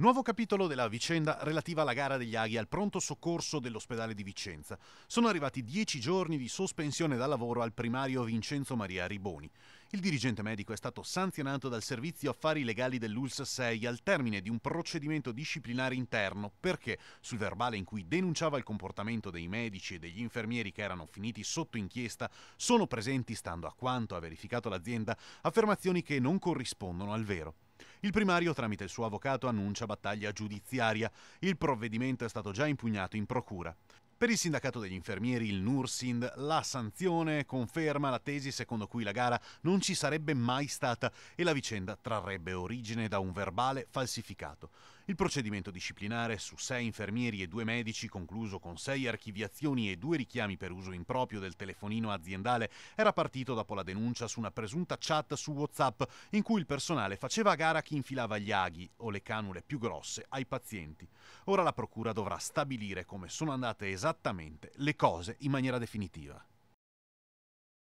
Nuovo capitolo della vicenda relativa alla gara degli aghi al pronto soccorso dell'ospedale di Vicenza. Sono arrivati dieci giorni di sospensione da lavoro al primario Vincenzo Maria Riboni. Il dirigente medico è stato sanzionato dal servizio affari legali dell'ULS 6 al termine di un procedimento disciplinare interno perché sul verbale in cui denunciava il comportamento dei medici e degli infermieri che erano finiti sotto inchiesta sono presenti, stando a quanto ha verificato l'azienda, affermazioni che non corrispondono al vero. Il primario tramite il suo avvocato annuncia battaglia giudiziaria. Il provvedimento è stato già impugnato in procura. Per il sindacato degli infermieri, il Nursind, la sanzione conferma la tesi secondo cui la gara non ci sarebbe mai stata e la vicenda trarrebbe origine da un verbale falsificato. Il procedimento disciplinare su sei infermieri e due medici, concluso con sei archiviazioni e due richiami per uso improprio del telefonino aziendale, era partito dopo la denuncia su una presunta chat su WhatsApp in cui il personale faceva a gara chi infilava gli aghi o le canule più grosse ai pazienti. Ora la Procura dovrà stabilire come sono andate esattamente le cose in maniera definitiva.